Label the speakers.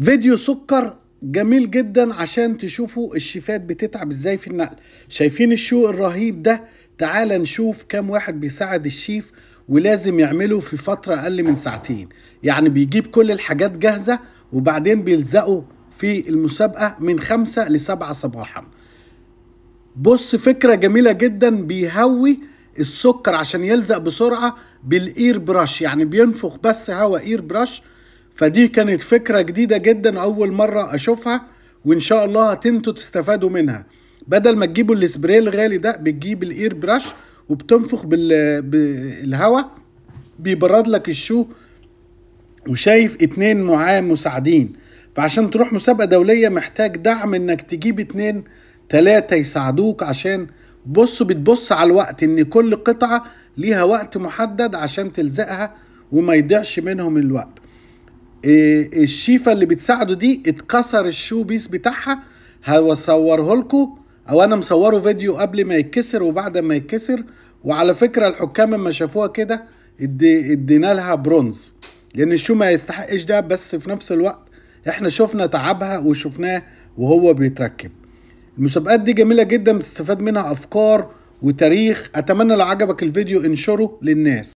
Speaker 1: فيديو سكر جميل جدا عشان تشوفوا الشيفات بتتعب ازاي في النقل شايفين الشو الرهيب ده تعال نشوف كام واحد بيساعد الشيف ولازم يعمله في فترة أقل من ساعتين يعني بيجيب كل الحاجات جاهزة وبعدين بيلزقوا في المسابقة من خمسة لسبعة صباحا بص فكرة جميلة جدا بيهوي السكر عشان يلزق بسرعة بالإير براش يعني بينفخ بس هوا إير براش فدي كانت فكرة جديدة جدا أول مرة أشوفها وإن شاء الله هتنتوا تستفادوا منها بدل ما تجيبوا السبراي الغالي ده بتجيب الاير براش وبتنفخ بالهواء بيبرد لك الشو وشايف اتنين معاه مساعدين فعشان تروح مسابقة دولية محتاج دعم انك تجيب اتنين تلاتة يساعدوك عشان بصوا بتبص على الوقت ان كل قطعة ليها وقت محدد عشان تلزقها وما يضيعش منهم الوقت إيه، الشيفه اللي بتساعده دي اتكسر الشو بيس بتاعها هصوره لكم او انا مصوره فيديو قبل ما يتكسر وبعد ما يتكسر وعلى فكره الحكام لما شافوها كده ادينا لها برونز لان الشو ما يستحقش ده بس في نفس الوقت احنا شفنا تعبها وشفناه وهو بيتركب المسابقات دي جميله جدا بتستفاد منها افكار وتاريخ اتمنى لو عجبك الفيديو انشره للناس